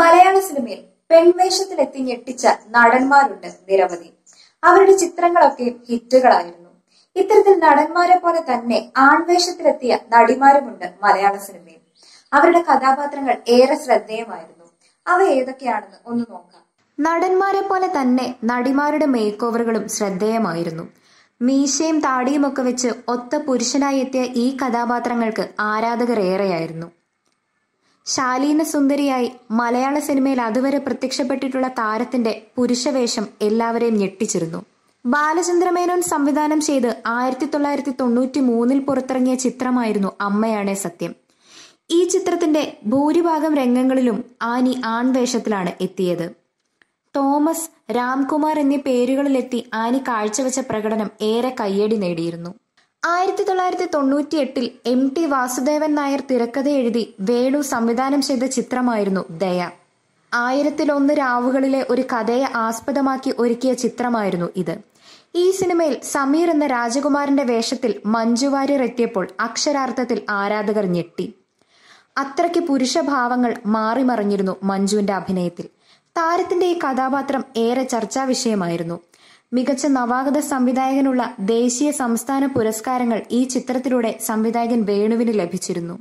മലയാള സിനിമയിൽ പെൺവേഷത്തിലെത്തി ഞെട്ടിച്ച നടന്മാരുണ്ട് നിരവധി അവരുടെ ചിത്രങ്ങളൊക്കെ ഹിറ്റുകളായിരുന്നു ഇത്തരത്തിൽ നടന്മാരെ പോലെ തന്നെ ആൺവേഷത്തിലെത്തിയ നടിമാരുമുണ്ട് മലയാള സിനിമയിൽ അവരുടെ കഥാപാത്രങ്ങൾ ഏറെ ശ്രദ്ധേയമായിരുന്നു അവ ഏതൊക്കെയാണെന്ന് ഒന്ന് നോക്കാം നടന്മാരെ പോലെ തന്നെ നടിമാരുടെ മേക്ക് ഓവറുകളും ശ്രദ്ധേയമായിരുന്നു മീശയും താടിയും ഒക്കെ വെച്ച് ഒത്ത പുരുഷനായി എത്തിയ ഈ കഥാപാത്രങ്ങൾക്ക് ആരാധകർ ഏറെയായിരുന്നു ശാലീന സുന്ദരിയായി മലയാള സിനിമയിൽ അതുവരെ പ്രത്യക്ഷപ്പെട്ടിട്ടുള്ള താരത്തിന്റെ പുരുഷവേഷം എല്ലാവരെയും ഞെട്ടിച്ചിരുന്നു ബാലചന്ദ്രമേനോൻ സംവിധാനം ചെയ്ത് ആയിരത്തി തൊള്ളായിരത്തി തൊണ്ണൂറ്റി മൂന്നിൽ പുറത്തിറങ്ങിയ ചിത്രമായിരുന്നു അമ്മയാണേ സത്യം ഈ ചിത്രത്തിന്റെ ഭൂരിഭാഗം രംഗങ്ങളിലും ആനി ആൺവേഷത്തിലാണ് എത്തിയത് തോമസ് രാംകുമാർ എന്നീ പേരുകളിലെത്തി ആനി കാഴ്ചവെച്ച പ്രകടനം ഏറെ കയ്യടി നേടിയിരുന്നു ആയിരത്തി തൊള്ളായിരത്തി തൊണ്ണൂറ്റി എട്ടിൽ എം ടി വാസുദേവൻ നായർ തിരക്കഥ എഴുതി വേണു സംവിധാനം ചെയ്ത ചിത്രമായിരുന്നു ദയ ആയിരത്തിലൊന്ന് രാവുകളിലെ ഒരു കഥയെ ആസ്പദമാക്കി ഒരുക്കിയ ചിത്രമായിരുന്നു ഇത് ഈ സിനിമയിൽ സമീർ എന്ന രാജകുമാരന്റെ വേഷത്തിൽ മഞ്ജുവാര്യർ എത്തിയപ്പോൾ അക്ഷരാർത്ഥത്തിൽ ആരാധകർ ഞെട്ടി അത്രയ്ക്ക് പുരുഷഭാവങ്ങൾ മാറിമറിഞ്ഞിരുന്നു മഞ്ജുവിന്റെ അഭിനയത്തിൽ താരത്തിന്റെ ഈ കഥാപാത്രം ഏറെ ചർച്ചാ വിഷയമായിരുന്നു മികച്ച നവാഗത സംവിധായകനുള്ള ദേശീയ സംസ്ഥാന പുരസ്കാരങ്ങൾ ഈ ചിത്രത്തിലൂടെ സംവിധായകൻ വേണുവിന് ലഭിച്ചിരുന്നു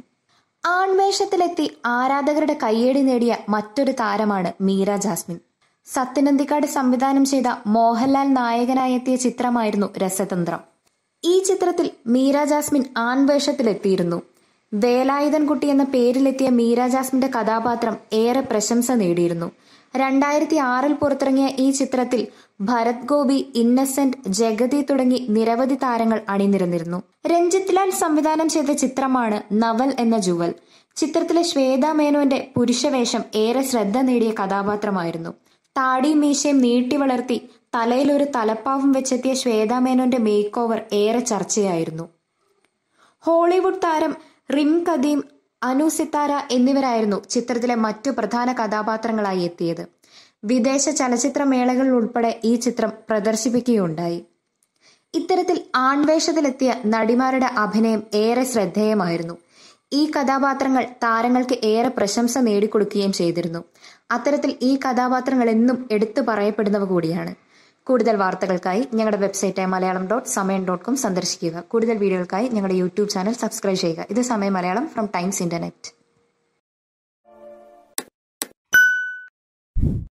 ആൺവേഷത്തിലെത്തി ആരാധകരുടെ കയ്യേടി നേടിയ മറ്റൊരു താരമാണ് മീര ജാസ്മിൻ സത്യനന്ദിക്കാട് സംവിധാനം ചെയ്ത മോഹൻലാൽ നായകനായെത്തിയ ചിത്രമായിരുന്നു രസതന്ത്രം ഈ ചിത്രത്തിൽ മീര ജാസ്മിൻ ആൺവേഷത്തിലെത്തിയിരുന്നു വേലായുധൻകുട്ടി എന്ന പേരിലെത്തിയ മീര ജാസ്മിന്റെ കഥാപാത്രം ഏറെ പ്രശംസ നേടിയിരുന്നു രണ്ടായിരത്തി ആറിൽ പുറത്തിറങ്ങിയ ഈ ചിത്രത്തിൽ ഭരത് ഗോപി ഇന്നസെന്റ് ജഗതി തുടങ്ങി നിരവധി താരങ്ങൾ അണിനിരന്നിരുന്നു രഞ്ജിത് ലാൽ സംവിധാനം ചെയ്ത ചിത്രമാണ് നവൽ എന്ന ജുവൽ ചിത്രത്തിലെ ശ്വേത മേനോന്റെ പുരുഷവേഷം ഏറെ ശ്രദ്ധ നേടിയ കഥാപാത്രമായിരുന്നു താടി മീശയും നീട്ടി വളർത്തി തലയിൽ ഒരു തലപ്പാവും വെച്ചെത്തിയ ശ്വേത മേനോന്റെ മേക്ക് ഓവർ ഏറെ ചർച്ചയായിരുന്നു ഹോളിവുഡ് താരം റിം കദീം അനു സിത്താര എന്നിവരായിരുന്നു ചിത്രത്തിലെ മറ്റു പ്രധാന കഥാപാത്രങ്ങളായി എത്തിയത് വിദേശ ചലച്ചിത്രമേളകളിൽ ഉൾപ്പെടെ ഈ ചിത്രം പ്രദർശിപ്പിക്കുകയുണ്ടായി ഇത്തരത്തിൽ ആൺവേഷത്തിലെത്തിയ നടിമാരുടെ അഭിനയം ഏറെ ശ്രദ്ധേയമായിരുന്നു ഈ കഥാപാത്രങ്ങൾ താരങ്ങൾക്ക് ഏറെ പ്രശംസ നേടിക്കൊടുക്കുകയും ചെയ്തിരുന്നു അത്തരത്തിൽ ഈ കഥാപാത്രങ്ങൾ എന്നും എടുത്തു പറയപ്പെടുന്നവ കൂടിയാണ് കൂടുതൽ വാർത്തകൾക്കായി ഞങ്ങളുടെ വെബ്സൈറ്റായ Malayalam dot Samayam dot com സന്ദർശിക്കുക കൂടുതൽ വീഡിയോകൾക്കായി ഞങ്ങളുടെ യൂട്യൂബ് ചാനൽ സബ്സ്ക്രൈബ് ചെയ്യുക ഇത് സമയം മലയാളം ഫ്രം ടൈംസ് ഇന്റർനെറ്റ്